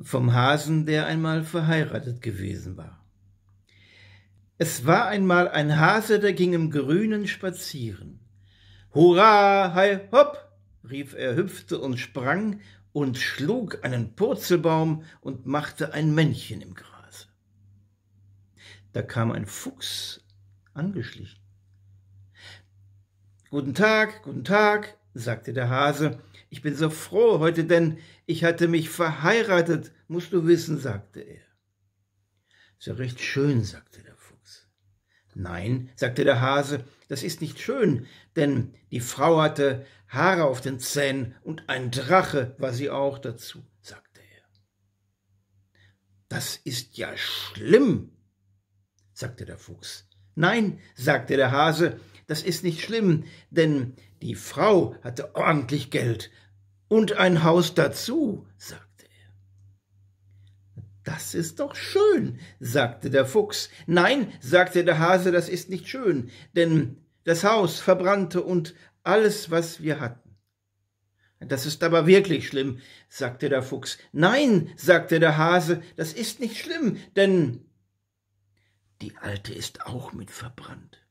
vom Hasen, der einmal verheiratet gewesen war. Es war einmal ein Hase, der ging im Grünen spazieren. Hurra, hei, hopp! rief er, hüpfte und sprang und schlug einen Purzelbaum und machte ein Männchen im Grase. Da kam ein Fuchs angeschlichen. Guten Tag, guten Tag, sagte der Hase, ich bin so froh heute, denn ich hatte mich verheiratet, musst du wissen, sagte er. So recht schön, sagte der Fuchs. Nein, sagte der Hase, das ist nicht schön, denn die Frau hatte Haare auf den Zähnen und ein Drache war sie auch dazu, sagte er. Das ist ja schlimm, sagte der Fuchs. Nein, sagte der Hase, das ist nicht schlimm, denn die Frau hatte ordentlich Geld und ein Haus dazu, sagte er. Das ist doch schön, sagte der Fuchs. Nein, sagte der Hase, das ist nicht schön, denn das Haus verbrannte und alles, was wir hatten. Das ist aber wirklich schlimm, sagte der Fuchs. Nein, sagte der Hase, das ist nicht schlimm, denn die Alte ist auch mit verbrannt.